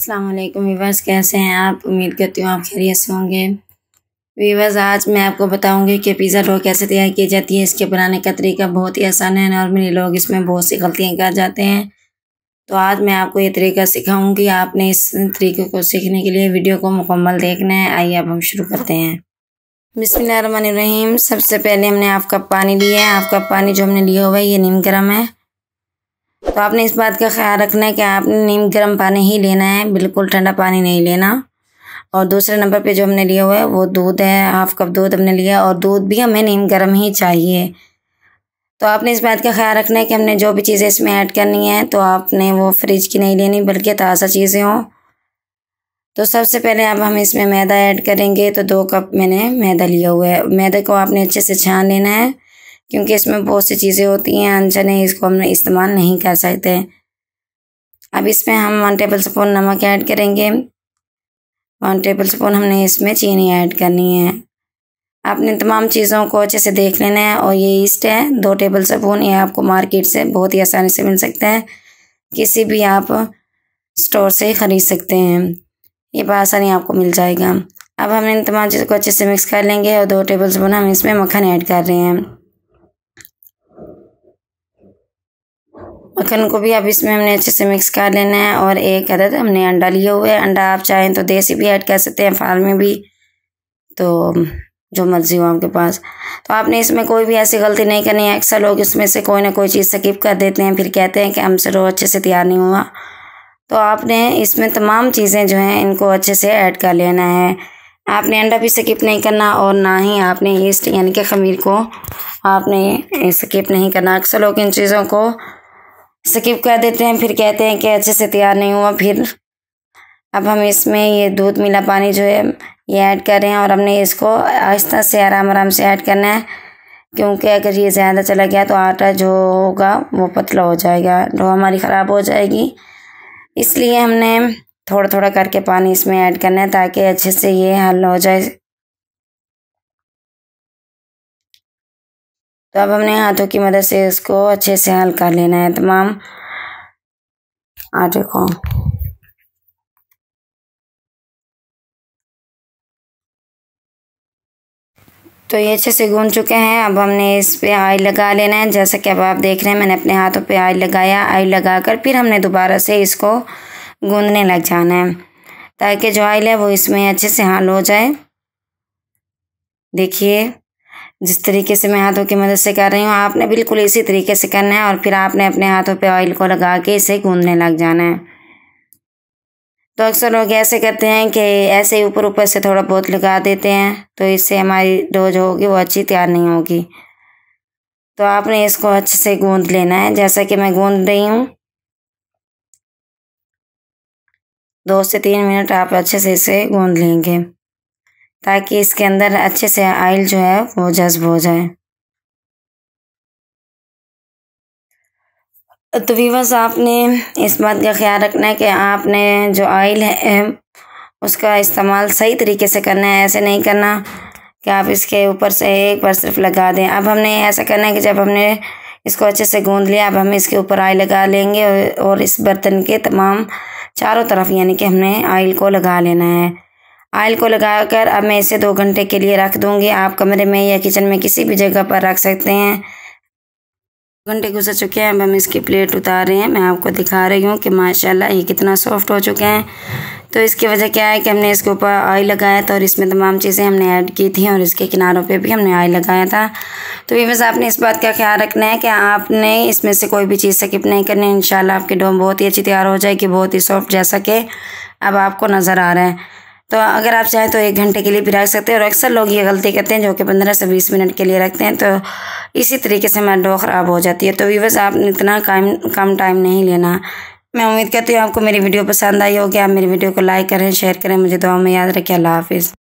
अल्लाम वीवर्स कैसे हैं आप उम्मीद करती हूँ आप खैरियत से होंगे वीवर्स आज मैं आपको बताऊँगी कि पिज़्ज़ा डो कैसे तैयार की जाती है इसके बनाने का तरीका बहुत ही आसान है नॉर्मली लोग इसमें बहुत सी गलतियाँ कर जाते हैं तो आज मैं आपको ये तरीका सिखाऊँगी आपने इस तरीके को सीखने के लिए वीडियो को मुकम्मल देखना है आइए अब हम शुरू करते हैं बिसमीम सबसे पहले हमने आपका कप पानी लिया है आपका कप पानी जो हमने लिया हुआ है ये नीम गर्म है तो आपने इस बात का ख्याल रखना है कि आपने नीम गर्म पानी ही लेना है बिल्कुल ठंडा पानी नहीं लेना और दूसरे नंबर पे जो हमने लिया हुआ है वो दूध है हाफ कप दूध हमने लिया और दूध भी हमें नीम गर्म ही चाहिए तो आपने इस बात का ख्याल रखना है कि हमने जो भी चीज़ें इसमें ऐड करनी है तो आपने वो फ्रिज की नहीं लेनी बल्कि ताज़ा चीज़ें हों तो सबसे पहले अब हम इसमें मैदा ऐड करेंगे तो दो कप मैंने मैदा लिया हुआ है मैदे को आपने अच्छे से छान लेना है क्योंकि इसमें बहुत सी चीज़ें होती हैं अनजन है इसको हम इस्तेमाल नहीं कर सकते अब इसमें हम वन टेबल स्पून नमक ऐड करेंगे वन टेबल स्पून हमने इसमें चीनी ऐड करनी है आपने तमाम चीज़ों को अच्छे से देख लेना है और ये ईस्ट है दो टेबल स्पून ये आपको मार्केट से बहुत ही आसानी से मिल सकता है किसी भी आप स्टोर से ख़रीद सकते हैं ये बसानी आपको मिल जाएगा अब हम इन तमाम चीज़ों को अच्छे से मिक्स कर लेंगे और दो टेबल स्पून हम इसमें मक्खन ऐड कर रहे हैं मक्खन को भी अब इसमें हमने अच्छे से मिक्स कर लेना है और एक अदद हमने अंडा लिए हुए हैं अंडा आप चाहें तो देसी भी ऐड कर सकते हैं फाल में भी तो जो मर्ज़ी हो आपके पास तो आपने इसमें कोई भी ऐसी गलती नहीं करनी है अक्सर लोग इसमें से कोई ना कोई चीज़ स्किप कर देते हैं फिर कहते हैं कि हमसे रो अच्छे से तैयार नहीं हुआ तो आपने इसमें तमाम चीज़ें जो हैं इनको अच्छे से ऐड कर लेना है आपने अंडा भी स्किप नहीं करना और ना ही आपने ईस्ट यानी कि खमीर को आपने स्किप नहीं करना अक्सर लोग इन चीज़ों को स्किप कर देते हैं फिर कहते हैं कि अच्छे से तैयार नहीं हुआ फिर अब हम इसमें ये दूध मिला पानी जो है ये ऐड कर रहे हैं और हमने इसको आहिस्ता से आराम आराम से ऐड करना है क्योंकि अगर ये ज़्यादा चला गया तो आटा जो होगा वो पतला हो जाएगा डो हमारी ख़राब हो जाएगी इसलिए हमने थोड़ा थोड़ा करके पानी इसमें ऐड करना है ताकि अच्छे से ये हल हो जाए तो अब हमने हाथों की मदद से इसको अच्छे से हल कर लेना है तमाम आटे को तो ये अच्छे से गून चुके हैं अब हमने इस पे आयल लगा लेना है जैसा कि अब आप देख रहे हैं मैंने अपने हाथों पे आयल लगाया आयल लगाकर फिर हमने दोबारा से इसको गूंदने लग जाना है ताकि जो आयल है वो इसमें अच्छे से हल हो जाए देखिए जिस तरीके से मैं हाथों की मदद से कर रही हूँ आपने बिल्कुल इसी तरीके से करना है और फिर आपने अपने हाथों पे ऑयल को लगा के इसे गूंदने लग जाना है तो अक्सर लोग ऐसे करते हैं कि ऐसे ही ऊपर ऊपर से थोड़ा बहुत लगा देते हैं तो इससे हमारी डोज होगी वो अच्छी तैयार नहीं होगी तो आपने इसको अच्छे से गूंद लेना है जैसा कि मैं गूंद रही हूँ दो से तीन मिनट आप अच्छे से इसे गूंद लेंगे ताकि इसके अंदर अच्छे से आयल जो है वो जज्ब हो जाए तो वीवर्स आपने इस बात का ख्याल रखना है कि आपने जो आयल है उसका इस्तेमाल सही तरीके से करना है ऐसे नहीं करना कि आप इसके ऊपर से एक बार सिर्फ लगा दें अब हमने ऐसा करना है कि जब हमने इसको अच्छे से गूंद लिया अब हम इसके ऊपर आयल लगा लेंगे और इस बर्तन के तमाम चारों तरफ यानी कि हमने आयल को लगा लेना है आयल को लगाकर अब मैं इसे दो घंटे के लिए रख दूंगी आप कमरे में या किचन में किसी भी जगह पर रख सकते हैं घंटे गुजर चुके हैं अब हम इसकी प्लेट उतार रहे हैं मैं आपको दिखा रही हूँ कि माशाल्लाह ये कितना सॉफ्ट हो चुके हैं तो इसकी वजह क्या है कि हमने इसके ऊपर ऑयल लगाया था और इसमें तमाम चीज़ें हमने ऐड की थी और इसके किनारों पे भी हमने ऑयल लगाया था तो बस आपने इस बात का ख्याल रखना है कि आपने इसमें से कोई भी चीज़ स्किप नहीं करनी इन आपकी डोम बहुत ही अच्छी तैयार हो जाएगी बहुत ही सॉफ्ट जैसा कि अब आपको नज़र आ रहा है तो अगर आप चाहें तो एक घंटे के लिए भी रख सकते हैं और अक्सर लोग ये गलती करते हैं जो कि पंद्रह से बीस मिनट के लिए रखते हैं तो इसी तरीके से हमारी डो ख़राब हो जाती है तो वीवर्स आप इतना काम कम टाइम नहीं लेना मैं उम्मीद करती हूँ आपको मेरी वीडियो पसंद आई होगी आप मेरी वीडियो को लाइक करें शेयर करें मुझे दुआ में याद रखें अल्लाह हाफिज़